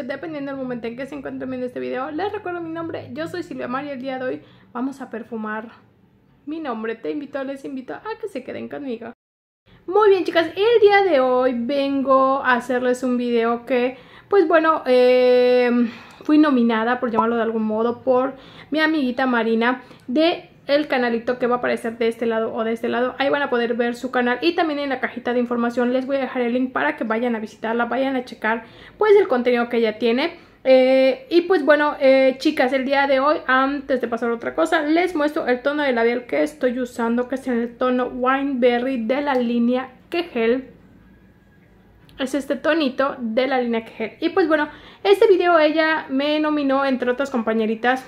dependiendo del momento en que se encuentren viendo este video. Les recuerdo mi nombre, yo soy Silvia María y el día de hoy vamos a perfumar mi nombre. Te invito, les invito a que se queden conmigo. Muy bien chicas, el día de hoy vengo a hacerles un video que, pues bueno, eh, fui nominada, por llamarlo de algún modo, por mi amiguita Marina de el canalito que va a aparecer de este lado o de este lado. Ahí van a poder ver su canal y también en la cajita de información les voy a dejar el link para que vayan a visitarla, vayan a checar pues el contenido que ella tiene. Eh, y pues bueno, eh, chicas, el día de hoy, antes de pasar otra cosa, les muestro el tono de labial que estoy usando, que es en el tono Wineberry de la línea Kegel es este tonito de la línea Kegel. Y pues bueno, este video ella me nominó entre otras compañeritas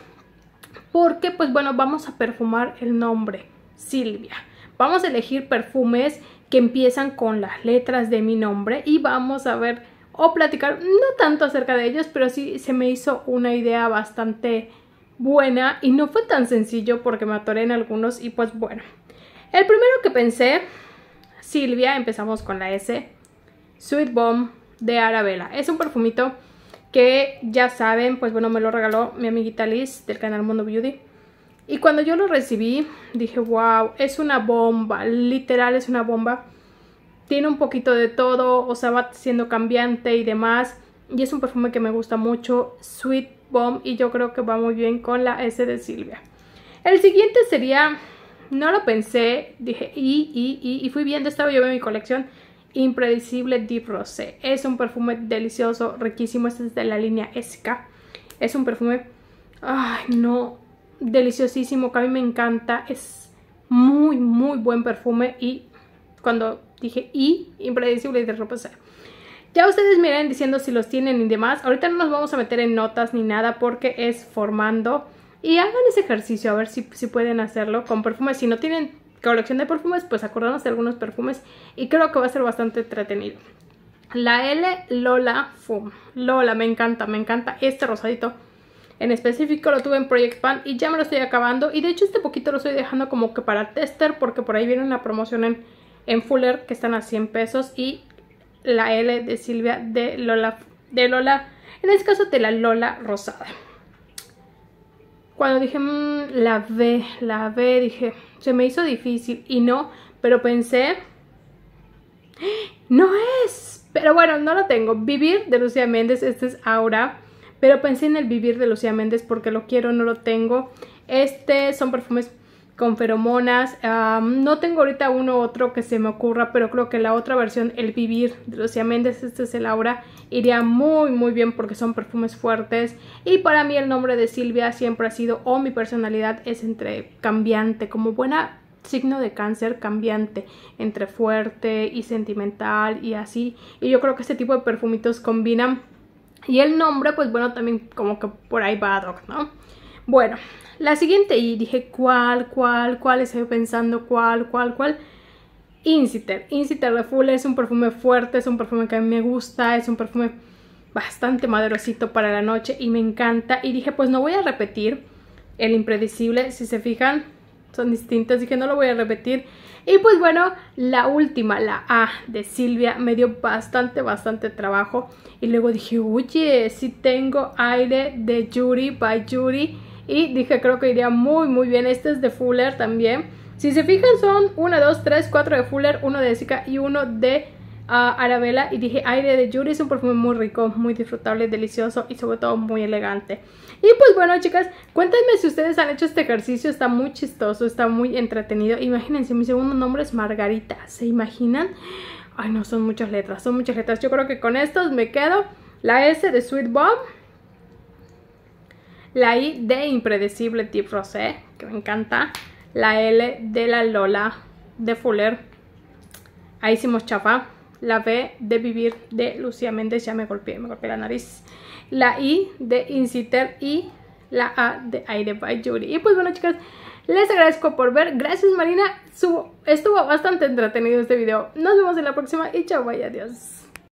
porque pues bueno, vamos a perfumar el nombre Silvia. Vamos a elegir perfumes que empiezan con las letras de mi nombre y vamos a ver o platicar, no tanto acerca de ellos, pero sí se me hizo una idea bastante buena y no fue tan sencillo porque me atoré en algunos y pues bueno. El primero que pensé, Silvia, empezamos con la S, Sweet Bomb de Arabella. Es un perfumito que ya saben, pues bueno, me lo regaló mi amiguita Liz del canal Mundo Beauty. Y cuando yo lo recibí, dije, wow, es una bomba, literal es una bomba. Tiene un poquito de todo, o sea, va siendo cambiante y demás. Y es un perfume que me gusta mucho, Sweet Bomb, y yo creo que va muy bien con la S de Silvia. El siguiente sería, no lo pensé, dije, y, y, y, y fui viendo, estaba yo en mi colección Impredecible Deep Rosé. Es un perfume delicioso, riquísimo. Este es de la línea SK. Es un perfume, ay, no, deliciosísimo, que a mí me encanta. Es muy, muy buen perfume. Y cuando dije y, Impredecible de Rosé. Ya ustedes miren diciendo si los tienen y demás. Ahorita no nos vamos a meter en notas ni nada porque es formando. Y hagan ese ejercicio a ver si, si pueden hacerlo con perfume. Si no tienen colección de perfumes, pues acordarnos de algunos perfumes y creo que va a ser bastante entretenido. La L Lola Fum. Lola, me encanta, me encanta este rosadito. En específico lo tuve en Project Pan y ya me lo estoy acabando. Y de hecho este poquito lo estoy dejando como que para tester porque por ahí viene una promoción en, en Fuller que están a 100 pesos. Y la L de Silvia de Lola, de Lola, en este caso de la Lola Rosada cuando dije mm, la B, la B, dije, se me hizo difícil y no, pero pensé, ¡Ah! no es, pero bueno, no lo tengo. Vivir de Lucía Méndez, este es Aura, pero pensé en el Vivir de Lucía Méndez porque lo quiero, no lo tengo. Este son perfumes con feromonas. no tengo ahorita uno u otro que se me ocurra, pero creo que la otra versión, El Vivir de Lucía Méndez, este es el Aura, iría muy muy bien porque son perfumes fuertes. Y para mí el nombre de Silvia siempre ha sido, o oh, mi personalidad es entre cambiante, como buena signo de cáncer cambiante entre fuerte y sentimental y así y yo creo que este tipo de perfumitos combinan y el nombre pues bueno también como que por ahí va a ¿no? Bueno, la siguiente y dije cuál, cuál, cuál, estoy pensando cuál, cuál, cuál. Inciter. Inciter de Full es un perfume fuerte, es un perfume que a mí me gusta, es un perfume bastante maderosito para la noche y me encanta. Y dije, pues no voy a repetir el impredecible, si se fijan, son distintos, dije no lo voy a repetir. Y pues bueno, la última, la A de Silvia, me dio bastante, bastante trabajo. Y luego dije, oye, si tengo aire de Yuri by Yuri y dije creo que iría muy muy bien. Este es de Fuller también. Si se fijan son 1, 2, 3, 4 de Fuller, 1 de Zika y 1 de Arabela ah, Arabella y dije aire de Yuri es un perfume muy rico, muy disfrutable, delicioso y sobre todo muy elegante. Y pues bueno chicas, cuéntenme si ustedes han hecho este ejercicio, está muy chistoso, está muy entretenido. Imagínense, mi segundo nombre es Margarita, ¿se imaginan? Ay no, son muchas letras, son muchas letras. Yo creo que con estos me quedo. La S de Sweet Bomb, la I de impredecible Tip Rosé, que me encanta, la L de la Lola de Fuller, ahí hicimos chapa, la B de vivir de Lucía Méndez, ya me golpeé, me golpeé la nariz, la I de inciter y la A de aire by Judy. Y pues bueno chicas, les agradezco por ver, gracias Marina, estuvo bastante entretenido este video, nos vemos en la próxima y chao y adiós.